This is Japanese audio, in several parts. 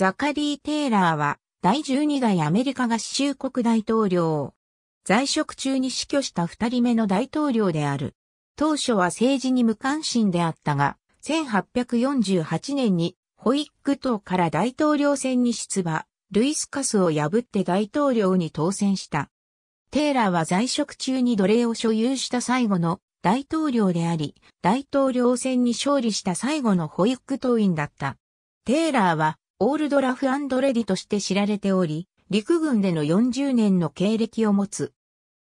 ザカリー・テイラーは、第12代アメリカ合衆国大統領。在職中に死去した二人目の大統領である。当初は政治に無関心であったが、1848年にホイック党から大統領選に出馬、ルイス・カスを破って大統領に当選した。テイラーは在職中に奴隷を所有した最後の大統領であり、大統領選に勝利した最後のホイック党員だった。テイラーはオールドラフレディとして知られており、陸軍での40年の経歴を持つ。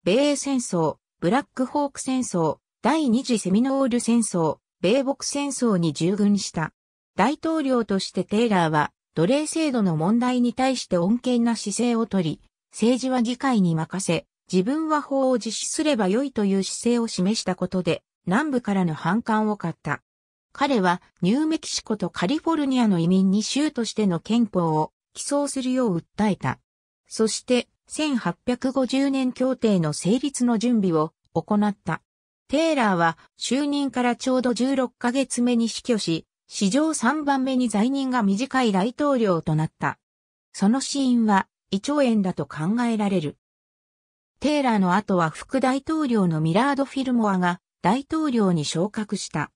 米英戦争、ブラックホーク戦争、第二次セミノール戦争、米北戦争に従軍した。大統領としてテイラーは、奴隷制度の問題に対して穏健な姿勢をとり、政治は議会に任せ、自分は法を実施すればよいという姿勢を示したことで、南部からの反感を買った。彼はニューメキシコとカリフォルニアの移民に州としての憲法を起草するよう訴えた。そして1850年協定の成立の準備を行った。テイラーは就任からちょうど16ヶ月目に死去し、史上3番目に在任が短い大統領となった。その死因は胃腸炎だと考えられる。テイラーの後は副大統領のミラード・フィルモアが大統領に昇格した。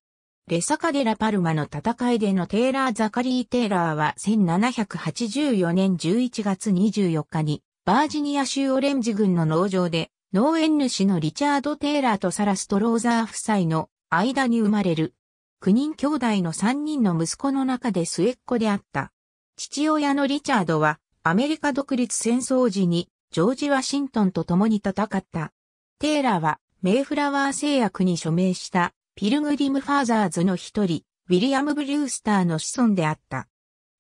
レサカデラ・パルマの戦いでのテイラー・ザカリー・テイラーは1784年11月24日にバージニア州オレンジ郡の農場で農園主のリチャード・テイラーとサラ・ストローザー夫妻の間に生まれる9人兄弟の3人の息子の中で末っ子であった。父親のリチャードはアメリカ独立戦争時にジョージ・ワシントンと共に戦った。テイラーはメイフラワー製薬に署名したピルグリム・ファーザーズの一人、ウィリアム・ブリュースターの子孫であった。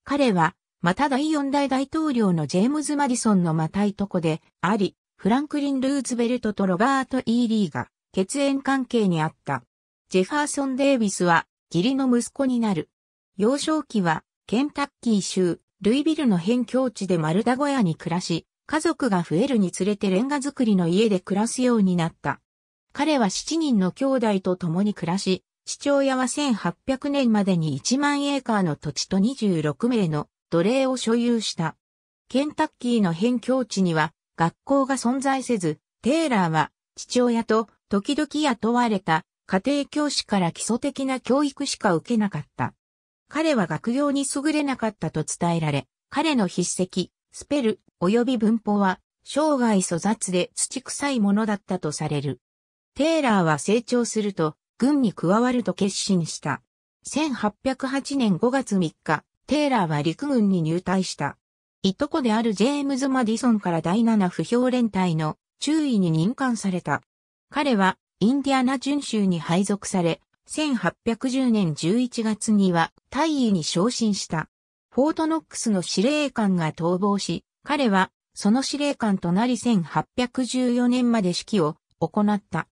彼は、また第4代大統領のジェームズ・マディソンのまたいとこであり、フランクリン・ルーズベルトとロバート・イーリーが血縁関係にあった。ジェファーソン・デイビスは義理の息子になる。幼少期はケンタッキー州ルイビルの辺境地で丸太小屋に暮らし、家族が増えるにつれてレンガ作りの家で暮らすようになった。彼は7人の兄弟と共に暮らし、父親は1800年までに1万エーカーの土地と26名の奴隷を所有した。ケンタッキーの辺境地には学校が存在せず、テイラーは父親と時々雇われた家庭教師から基礎的な教育しか受けなかった。彼は学業に優れなかったと伝えられ、彼の筆跡、スペル、及び文法は生涯粗雑で土臭いものだったとされる。テイラーは成長すると、軍に加わると決心した。1808年5月3日、テイラーは陸軍に入隊した。いとこであるジェームズ・マディソンから第7不評連隊の注意に任官された。彼はインディアナ巡州に配属され、1810年11月には大尉に昇進した。フォートノックスの司令官が逃亡し、彼はその司令官となり1814年まで指揮を行った。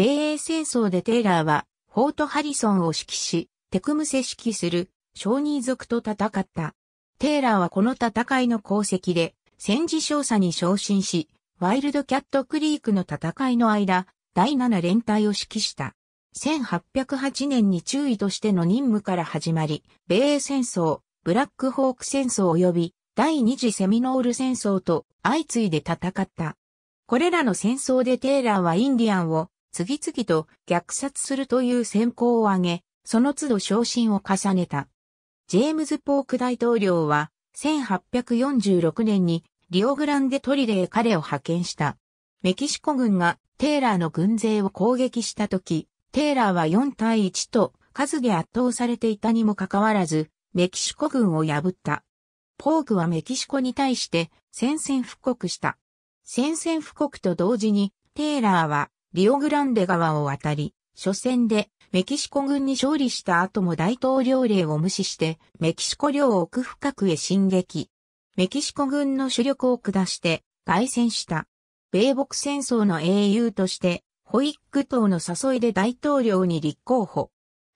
米英戦争でテイラーは、フォート・ハリソンを指揮し、テクムセ指揮する、小ニー族と戦った。テイラーはこの戦いの功績で、戦時少佐に昇進し、ワイルドキャットクリークの戦いの間、第7連隊を指揮した。1808年に中尉としての任務から始まり、米英戦争、ブラックホーク戦争及び第二次セミノール戦争と相次いで戦った。これらの戦争でテイラーはインディアンを次々と虐殺するという先行を挙げ、その都度昇進を重ねた。ジェームズ・ポーク大統領は、1846年にリオグランデトリレへ彼を派遣した。メキシコ軍がテーラーの軍勢を攻撃した時、テーラーは4対1と数で圧倒されていたにもかかわらず、メキシコ軍を破った。ポークはメキシコに対して宣戦布告した。宣戦布告と同時に、テーラーはリオグランデ川を渡り、初戦でメキシコ軍に勝利した後も大統領令を無視してメキシコ領奥深くへ進撃。メキシコ軍の主力を下して凱旋した。米北戦争の英雄としてホイック島の誘いで大統領に立候補。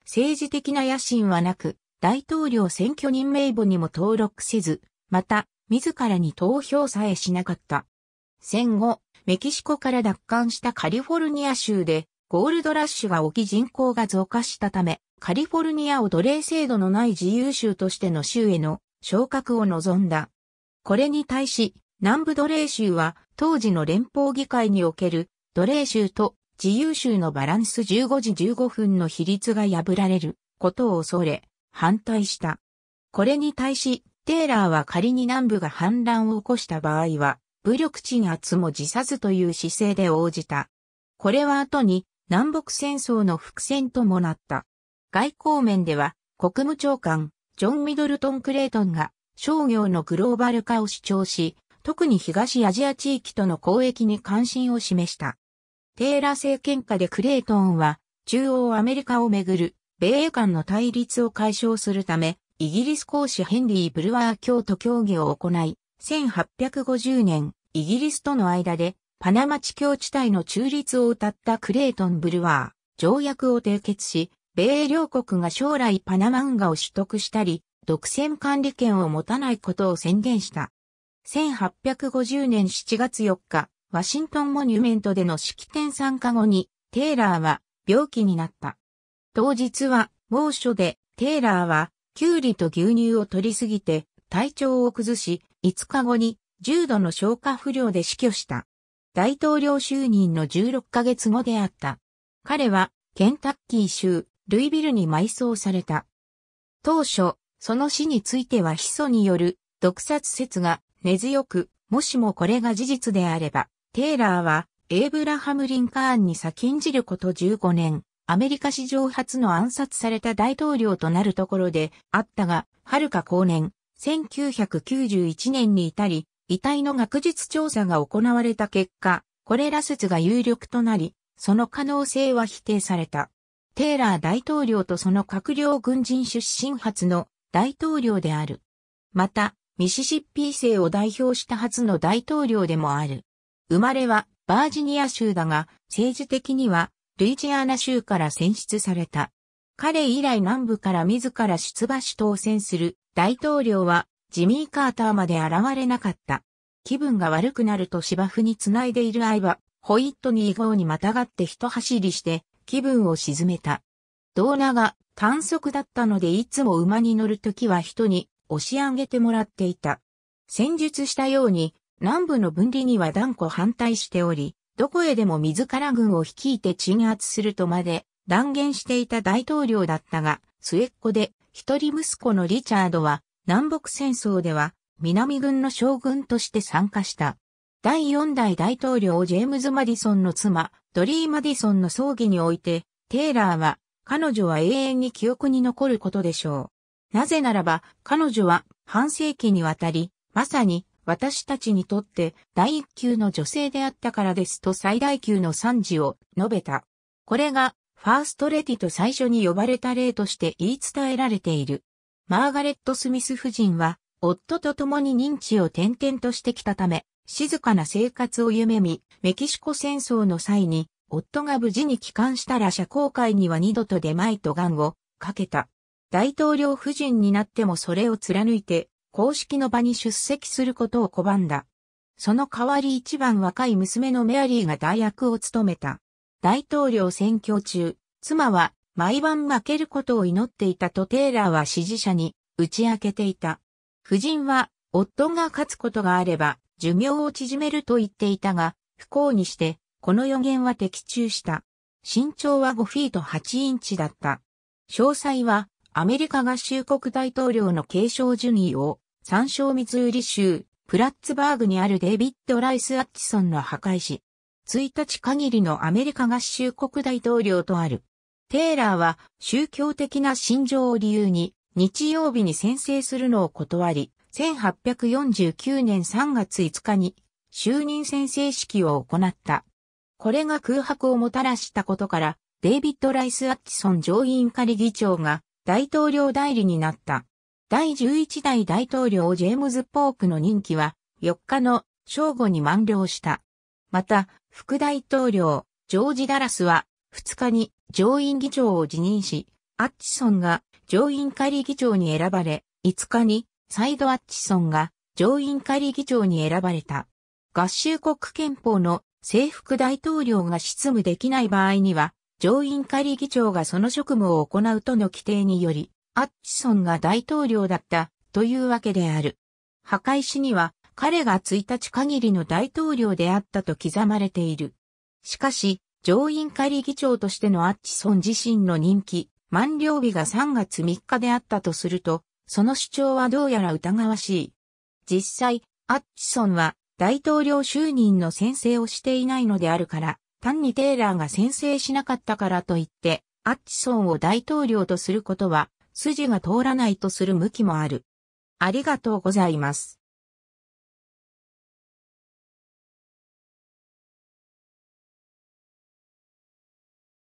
政治的な野心はなく、大統領選挙人名簿にも登録せず、また、自らに投票さえしなかった。戦後、メキシコから奪還したカリフォルニア州で、ゴールドラッシュが起き人口が増加したため、カリフォルニアを奴隷制度のない自由州としての州への昇格を望んだ。これに対し、南部奴隷州は当時の連邦議会における奴隷州と自由州のバランス15時15分の比率が破られることを恐れ、反対した。これに対し、テイラーは仮に南部が反乱を起こした場合は、武力鎮圧も自殺という姿勢で応じた。これは後に南北戦争の伏線ともなった。外交面では国務長官ジョン・ミドルトン・クレイトンが商業のグローバル化を主張し、特に東アジア地域との交易に関心を示した。テーラ政権下でクレイトンは中央アメリカをめぐる米英間の対立を解消するためイギリス公使ヘンリー・ブルワー教と協議を行い1850年、イギリスとの間でパナマ地境地帯の中立を謳ったクレイトン・ブルワー、条約を締結し、米英両国が将来パナマ運河を取得したり、独占管理権を持たないことを宣言した。1850年7月4日、ワシントンモニュメントでの式典参加後に、テイラーは病気になった。当日は猛暑で、テイラーはキュウリと牛乳を取りすぎて体調を崩し、5日後に重度の消化不良で死去した。大統領就任の16ヶ月後であった。彼はケンタッキー州ルイビルに埋葬された。当初、その死についてはヒ素による毒殺説が根強く、もしもこれが事実であれば、テイラーはエイブラハム・リンカーンに先んじること15年、アメリカ史上初の暗殺された大統領となるところであったが、はるか後年、1991年に至り、遺体の学術調査が行われた結果、これら説が有力となり、その可能性は否定された。テーラー大統領とその閣僚軍人出身初の大統領である。また、ミシシッピ州を代表した初の大統領でもある。生まれはバージニア州だが、政治的にはルイジアナ州から選出された。彼以来南部から自ら出馬し当選する大統領はジミー・カーターまで現れなかった。気分が悪くなると芝生に繋いでいる愛は、ホイットニー号にまたがって一走りして気分を沈めた。ドーナが短足だったのでいつも馬に乗るときは人に押し上げてもらっていた。戦術したように南部の分離には断固反対しており、どこへでも自ら軍を率いて鎮圧するとまで断言していた大統領だったが、末っ子で一人息子のリチャードは南北戦争では南軍の将軍として参加した。第四代大統領ジェームズ・マディソンの妻、ドリー・マディソンの葬儀において、テイラーは、彼女は永遠に記憶に残ることでしょう。なぜならば、彼女は半世紀にわたり、まさに私たちにとって第一級の女性であったからですと最大級の賛辞を述べた。これがファーストレディと最初に呼ばれた例として言い伝えられている。マーガレット・スミス夫人は、夫と共に認知を転々としてきたため、静かな生活を夢見、メキシコ戦争の際に、夫が無事に帰還したら社交界には二度と出まいと願をかけた。大統領夫人になってもそれを貫いて、公式の場に出席することを拒んだ。その代わり一番若い娘のメアリーが代役を務めた。大統領選挙中、妻は毎晩負けることを祈っていたとテイラーは支持者に打ち明けていた。夫人は夫が勝つことがあれば寿命を縮めると言っていたが、不幸にしてこの予言は的中した。身長は5フィート8インチだった。詳細はアメリカ合衆国大統領の継承順位を参照ミズーリ州プラッツバーグにあるデイビッド・ライス・アッチソンの破壊し、1日限りのアメリカ合衆国大統領とある。テイラーは宗教的な信条を理由に日曜日に宣誓するのを断り、1849年3月5日に就任宣誓式を行った。これが空白をもたらしたことから、デイビッド・ライス・アッチソン上院仮議長が大統領代理になった。第11代大統領ジェームズ・ポークの任期は4日の正午に満了した。また、副大統領、ジョージ・ダラスは、2日に上院議長を辞任し、アッチソンが上院仮議長に選ばれ、5日にサイド・アッチソンが上院仮議長に選ばれた。合衆国憲法の制服大統領が執務できない場合には、上院仮議長がその職務を行うとの規定により、アッチソンが大統領だったというわけである。破壊しには彼が1日限りの大統領であったと刻まれている。しかし、上院仮議長としてのアッチソン自身の任期、満了日が3月3日であったとすると、その主張はどうやら疑わしい。実際、アッチソンは大統領就任の宣誓をしていないのであるから、単にテイラーが宣誓しなかったからといって、アッチソンを大統領とすることは、筋が通らないとする向きもある。ありがとうございます。